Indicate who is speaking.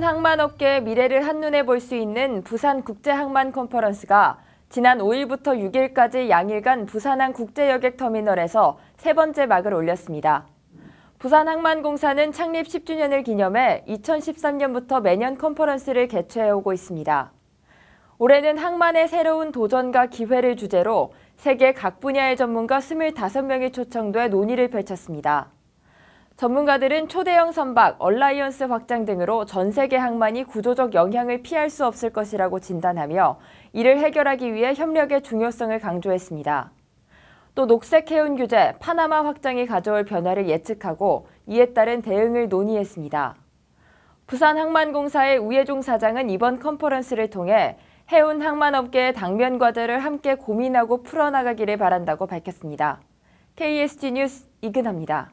Speaker 1: 부산 항만업계의 미래를 한눈에 볼 수 있는 부산 국제항만 컨퍼런스가 지난 5일부터 6일까지 양일간 부산항 국제여객터미널에서 세 번째 막을 올렸습니다. 부산항만공사는 창립 10주년을 기념해 2013년부터 매년 컨퍼런스를 개최해오고 있습니다. 올해는 항만의 새로운 도전과 기회를 주제로 세계 각 분야의 전문가 25명이 초청돼 논의를 펼쳤습니다. 전문가들은 초대형 선박, 얼라이언스 확장 등으로 전 세계 항만이 구조적 영향을 피할 수 없을 것이라고 진단하며 이를 해결하기 위해 협력의 중요성을 강조했습니다. 또 녹색 해운 규제, 파나마 확장이 가져올 변화를 예측하고 이에 따른 대응을 논의했습니다. 부산항만공사의 우예종 사장은 이번 컨퍼런스를 통해 해운 항만업계의 당면 과제를 함께 고민하고 풀어나가기를 바란다고 밝혔습니다. KSG 뉴스 이근합니다.